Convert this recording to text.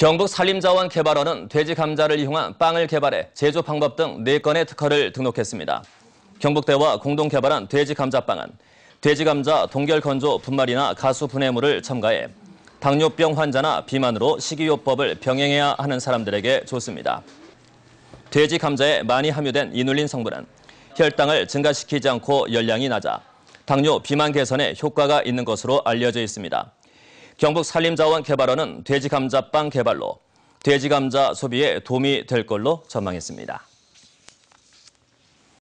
경북 산림자원개발원은 돼지 감자를 이용한 빵을 개발해 제조 방법 등 4건의 특허를 등록했습니다. 경북대와 공동 개발한 돼지 감자빵은 돼지 감자 동결 건조 분말이나 가수 분해물을 첨가해 당뇨병 환자나 비만으로 식이요법을 병행해야 하는 사람들에게 좋습니다. 돼지 감자에 많이 함유된 이눌린 성분은 혈당을 증가시키지 않고 열량이 낮아 당뇨 비만 개선에 효과가 있는 것으로 알려져 있습니다. 경북 산림자원개발원은 돼지감자빵 개발로 돼지감자 소비에 도움이 될 걸로 전망했습니다.